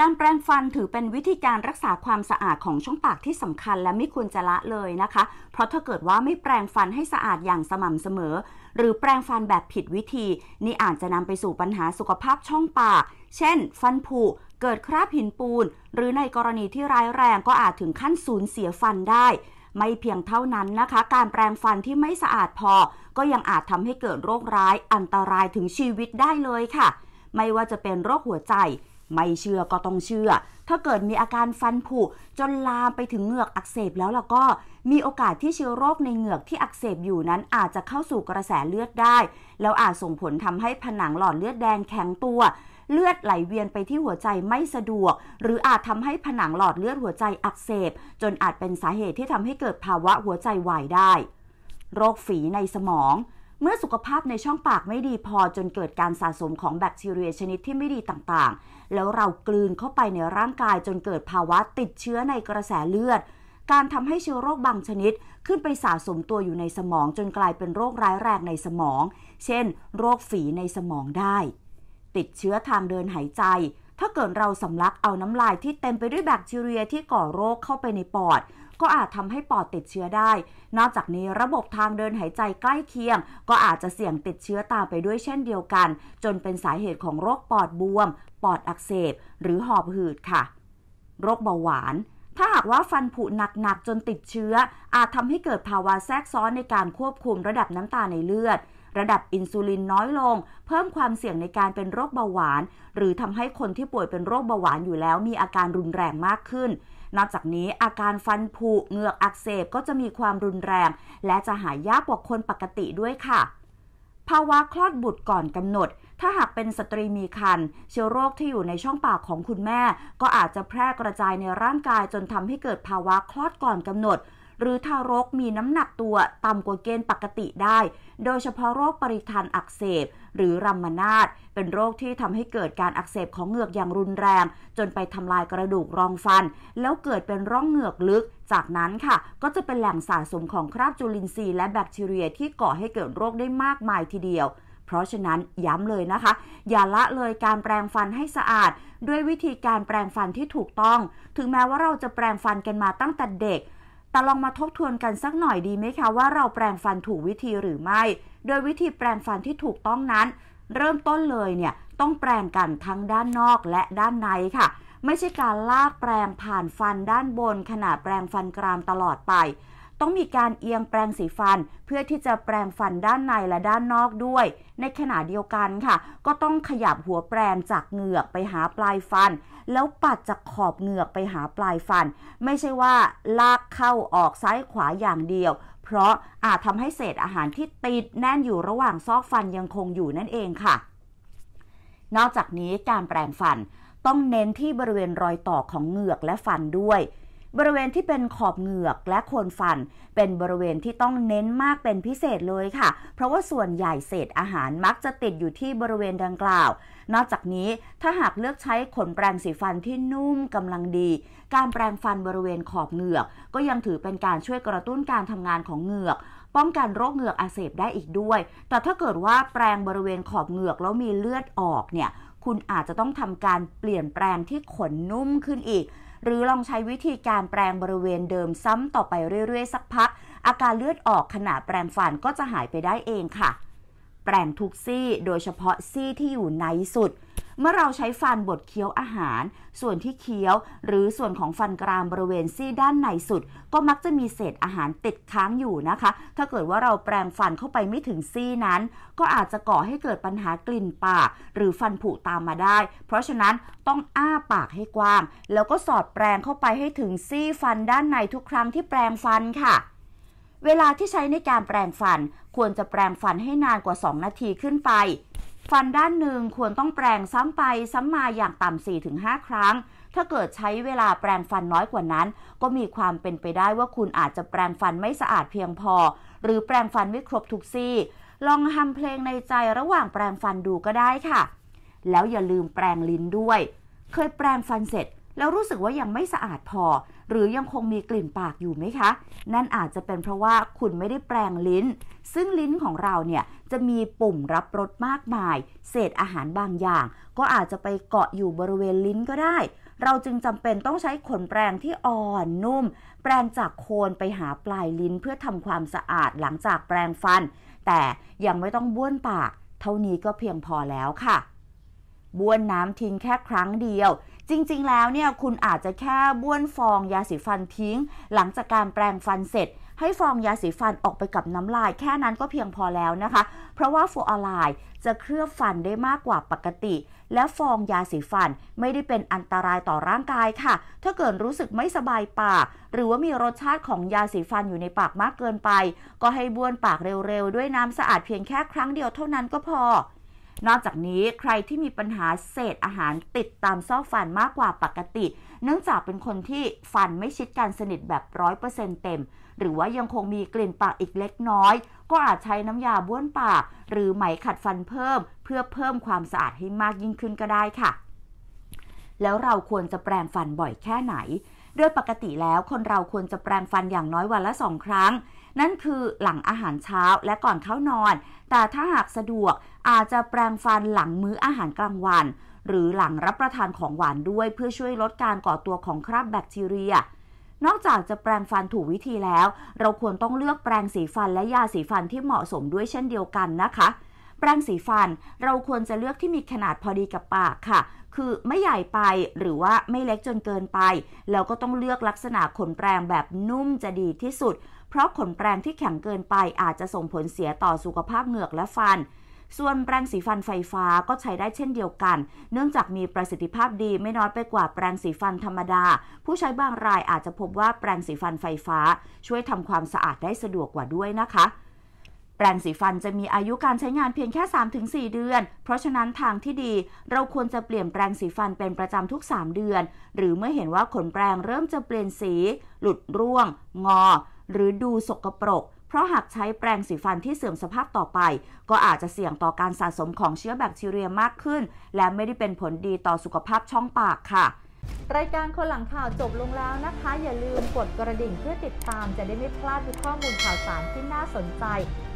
การแปรงฟันถือเป็นวิธีการรักษาความสะอาดของช่องปากที่สำคัญและไม่ควรจะละเลยนะคะ เพราะถ้าเกิดว่าไม่แปรงฟันให้สะอาดอย่างสม่ำเสมอ หรือแปรงฟันแบบผิดวิธี นี่อาจจะนำไปสู่ปัญหาสุขภาพช่องปาก เช่น ฟันผุ เกิดคราบหินปูนหรือในกรณีที่ร้ายแรงก็อาจถึงขั้นสูญเสียฟันได้ ไม่เพียงเท่านั้นนะคะ การแปรงฟันที่ไม่สะอาดพอก็ยังอาจทำให้เกิดโรคร้ายอันตรายถึงชีวิตได้เลยค่ะ ไม่ว่าจะเป็นโรคหัวใจไม่เชื่อก็ต้องเชื่อ ถ้าเกิดมีอาการฟันผุจนลามไปถึงเหงือกอักเสบแล้วล่ะก็ มีโอกาสที่เชื้อโรคในเหงือกที่อักเสบอยู่นั้นอาจจะเข้าสู่กระแสเลือดได้แล้วอาจส่งผลทำให้ผนังหลอดเลือดแดงแข็งตัว เลือดไหลเวียนไปที่หัวใจไม่สะดวก หรืออาจทำให้ผนังหลอดเลือดหัวใจอักเสบ จนอาจเป็นสาเหตุที่ทำให้เกิดภาวะหัวใจวายได้ โรคฝีในสมองเมื่อสุขภาพในช่องปากไม่ดีพอจนเกิดการสะสมของแบคทีเรียชนิดที่ไม่ดีต่างๆ แล้วเรากลืนเข้าไปในร่างกายจนเกิดภาวะติดเชื้อในกระแสเลือด การทำให้เชื้อโรคบางชนิดขึ้นไปสะสมตัวอยู่ในสมองจนกลายเป็นโรคร้ายแรงในสมอง เช่น โรคฝีในสมองได้ ติดเชื้อทางเดินหายใจ ถ้าเกิดเราสำลักเอาน้ำลายที่เต็มไปด้วยแบคทีเรียที่ก่อโรคเข้าไปในปอดก็อาจทำให้ปอดติดเชื้อได้ นอกจากนี้ระบบทางเดินหายใจใกล้เคียง ก็อาจจะเสี่ยงติดเชื้อตามไปด้วยเช่นเดียวกัน จนเป็นสาเหตุของโรคปอดบวม ปอดอักเสบ หรือหอบหืดค่ะ โรคเบาหวาน ถ้าหากว่าฟันผุหนักๆจนติดเชื้อ อาจทำให้เกิดภาวะแทรกซ้อนในการควบคุมระดับน้ำตาในเลือด ระดับอินซูลินน้อยลง เพิ่มความเสี่ยงในการเป็นโรคเบาหวาน หรือทำให้คนที่ป่วยเป็นโรคเบาหวานอยู่แล้วมีอาการรุนแรงมากขึ้นนอกจากนี้อาการฟันผุเหงือกอักเสบก็จะมีความรุนแรง และจะหายยากกว่าคนปกติด้วยค่ะ ภาวะคลอดบุตรก่อนกำหนด ถ้าหากเป็นสตรีมีครรภ์เชื้อโรคที่อยู่ในช่องปากของคุณแม่ ก็อาจจะแพร่กระจายในร่างกายจนทำให้เกิดภาวะคลอดก่อนกำหนดหรือทารกมีน้ำหนักตัวต่ำกว่าเกณฑ์ปกติได้ โดยเฉพาะโรคปริทันอักเสบ หรือรัมมานาตเป็นโรคที่ทำให้เกิดการอักเสบของเหงือกอย่างรุนแรง จนไปทำลายกระดูกรองฟัน แล้วเกิดเป็นร่องเหงือกลึก จากนั้นค่ะ ก็จะเป็นแหล่งสะสมของคราบจุลินทรีย์และแบคทีเรียที่ก่อให้เกิดโรคได้มากมายทีเดียว เพราะฉะนั้นย้ำเลยนะคะ อย่าละเลยการแปรงฟันให้สะอาด ด้วยวิธีการแปรงฟันที่ถูกต้อง ถึงแม้ว่าเราจะแปรงฟันกันมาตั้งแต่เด็กแต่ลองมาทบทวนกันสักหน่อยดีไหมคะ ว่าเราแปลงฟันถูกวิธีหรือไม่ โดยวิธีแปลงฟันที่ถูกต้องนั้น เริ่มต้นเลยเนี่ย ต้องแปลงกันทั้งด้านนอกและด้านในค่ะ ไม่ใช่การลากแปลงผ่านฟันด้านบนขณะแปลงฟันกรามตลอดไปต้องมีการเอียงแปรงสีฟันเพื่อที่จะแปรงฟันด้านในและด้านนอกด้วย ในขณะเดียวกันค่ะ ก็ต้องขยับหัวแปรงจากเหงือกไปหาปลายฟัน แล้วปัดจากขอบเหงือกไปหาปลายฟัน ไม่ใช่ว่าลากเข้าออกซ้ายขวาอย่างเดียว เพราะอาจทำให้เศษอาหารที่ติดแน่นอยู่ระหว่างซอกฟันยังคงอยู่นั่นเองค่ะ นอกจากนี้การแปรงฟันต้องเน้นที่บริเวณรอยต่อของเหงือกและฟันด้วยบริเวณที่เป็นขอบเหงือกและโคนฟันเป็นบริเวณที่ต้องเน้นมากเป็นพิเศษเลยค่ะ เพราะว่าส่วนใหญ่เศษอาหารมักจะติดอยู่ที่บริเวณดังกล่าว นอกจากนี้ถ้าหากเลือกใช้ขนแปรงสีฟันที่นุ่มกำลังดี การแปรงฟันบริเวณขอบเหงือกก็ยังถือเป็นการช่วยกระตุ้นการทำงานของเหงือก ป้องกันโรคเหงือกอักเสบได้อีกด้วย แต่ถ้าเกิดว่าแปรงบริเวณขอบเหงือกแล้วมีเลือดออกเนี่ยคุณอาจจะต้องทำการเปลี่ยนแปรงที่ขนนุ่มขึ้นอีกหรือลองใช้วิธีการแปรงบริเวณเดิมซ้ำต่อไปเรื่อย ๆ สักพัก อาการเลือดออกขณะแปรงฟันก็จะหายไปได้เองค่ะ แปรงทุกซี่โดยเฉพาะซี่ที่อยู่ในสุดเมื่อเราใช้ฟันบดเคี้ยวอาหาร ส่วนที่เคี้ยว หรือส่วนของฟันกรามบริเวณซี่ด้านในสุด ก็มักจะมีเศษอาหารติดค้างอยู่นะคะ ถ้าเกิดว่าเราแปรงฟันเข้าไปไม่ถึงซี่นั้น ก็อาจจะก่อให้เกิดปัญหากลิ่นปาก หรือฟันผุตามมาได้ เพราะฉะนั้นต้องอ้าปากให้กว้างแล้วก็สอดแปรงเข้าไปให้ถึงซี่ฟันด้านในทุกครั้งที่แปรงฟันค่ะ เวลาที่ใช้ในการแปรงฟัน ควรจะแปรงฟันให้นานกว่า 2 นาทีขึ้นไปฟันด้านหนึ่งควรต้องแปรงซ้ำไป ซ้ำมาอย่างต่ำ4ถึง5ครั้ง ถ้าเกิดใช้เวลาแปรงฟันน้อยกว่านั้น ก็มีความเป็นไปได้ว่าคุณอาจจะแปรงฟันไม่สะอาดเพียงพอ หรือแปรงฟันไม่ครบทุกซี่ ลองทำเพลงในใจระหว่างแปรงฟันดูก็ได้ค่ะ แล้วอย่าลืมแปรงลิ้นด้วย เคยแปรงฟันเสร็จแล้วรู้สึกว่ายังไม่สะอาดพอ หรือยังคงมีกลิ่นปากอยู่ไหมคะ นั่นอาจจะเป็นเพราะว่าคุณไม่ได้แปรงลิ้น ซึ่งลิ้นของเราเนี่ยจะมีปุ่มรับรสมากมาย เศษอาหารบางอย่าง ก็อาจจะไปเกาะอยู่บริเวณลิ้นก็ได้ เราจึงจำเป็นต้องใช้ขนแปรงที่อ่อนนุ่ม แปรงจากโคนไปหาปลายลิ้น เพื่อทำความสะอาดหลังจากแปรงฟัน แต่ยังไม่ต้องบ้วนปาก เท่านี้ก็เพียงพอแล้วค่ะ บ้วนน้ำทิ้งแค่ครั้งเดียวจริงๆ แล้วเนี่ยคุณอาจจะแค่บ้วนฟองยาสีฟันทิ้ง หลังจากการแปรงฟันเสร็จ ให้ฟองยาสีฟันออกไปกับน้ำลายแค่นั้นก็เพียงพอแล้วนะคะ เพราะว่าฟูออไาย์จะเคลือบฟันได้มากกว่าปกติ และฟองยาสีฟันไม่ได้เป็นอันตรายต่อร่างกายค่ะ ถ้าเกิดรู้สึกไม่สบายปาก หรือว่ามีรสชาติของยาสีฟันอยู่ในปากมากเกินไป ก็ให้บ้วนปากเร็วๆด้วยน้ำสะอาดเพียงแค่ครั้งเดียวเท่านั้นก็พอนอกจากนี้ใครที่มีปัญหาเศษอาหารติดตามซอกฟันมากกว่าปกติ เนื่องจากเป็นคนที่ฟันไม่ชิดกันสนิทแบบร้อยเปอร์เซ็นต์เต็ม หรือว่ายังคงมีกลิ่นปากอีกเล็กน้อย ก็อาจใช้น้ำยาบ้วนปาก หรือไหมขัดฟันเพิ่ม เพื่อเพิ่มความสะอาดให้มากยิ่งขึ้นก็ได้ค่ะ แล้วเราควรจะแปรงฟันบ่อยแค่ไหน โดยปกติแล้วคนเราควรจะแปรงฟันอย่างน้อยวันละสองครั้ง นั่นคือหลังอาหารเช้าและก่อนเข้านอน แต่ถ้าหากสะดวกอาจจะแปรงฟันหลังมื้ออาหารกลางวัน หรือหลังรับประทานของหวานด้วย เพื่อช่วยลดการก่อตัวของคราบแบคทีเรีย นอกจากจะแปรงฟันถูกวิธีแล้ว เราควรต้องเลือกแปรงสีฟันและยาสีฟันที่เหมาะสมด้วยเช่นเดียวกันนะคะ แปรงสีฟันเราควรจะเลือกที่มีขนาดพอดีกับปากค่ะ คือไม่ใหญ่ไปหรือว่าไม่เล็กจนเกินไปแล้วก็ต้องเลือกลักษณะขนแปรงแบบนุ่มจะดีที่สุด เพราะขนแปรงที่แข็งเกินไปอาจจะส่งผลเสียต่อสุขภาพเหงือกและฟันส่วนแปรงสีฟันไฟฟ้าก็ใช้ได้เช่นเดียวกัน เนื่องจากมีประสิทธิภาพดีไม่น้อยไปกว่าแปรงสีฟันธรรมดา ผู้ใช้บางรายอาจจะพบว่าแปรงสีฟันไฟฟ้าช่วยทำความสะอาดได้สะดวกกว่าด้วยนะคะ แปรงสีฟันจะมีอายุการใช้งานเพียงแค่ 3-4 เดือน เพราะฉะนั้นทางที่ดีเราควรจะเปลี่ยนแปรงสีฟันเป็นประจำทุก 3 เดือน หรือเมื่อเห็นว่าขนแปรงเริ่มจะเปลี่ยนสี หลุดร่วง งอ หรือดูสกปรกพราะหากใช้แปรงสีฟันที่เสื่อมสภาพต่อไป ก็อาจจะเสี่ยงต่อการสะสมของเชื้อแบคทีเรียมากขึ้น และไม่ได้เป็นผลดีต่อสุขภาพช่องปากค่ะ รายการคนหลังข่าวจบลงแล้วนะคะ อย่าลืมกดกระดิ่งเพื่อติดตามจะได้ไม่พลาดทุกข้อมูลข่าวสารที่น่าสนใจ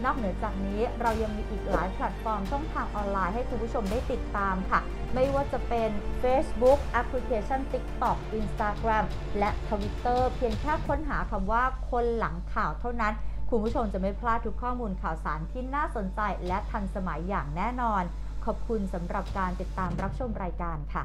นอกเหนือจากนี้เรายังมีอีกหลายแพลตฟอร์มช่องทางออนไลน์ ให้คุณผู้ชมได้ติดตามค่ะ ไม่ว่าจะเป็น Facebook แอปพลิเคชัน TikTok Instagram และ Twitter เพียงแค่ค้นหาคำว่าคนหลังข่าวเท่านั้นคุณผู้ชมจะไม่พลาดทุกข้อมูลข่าวสารที่น่าสนใจและทันสมัยอย่างแน่นอน ขอบคุณสำหรับการติดตามรับชมรายการค่ะ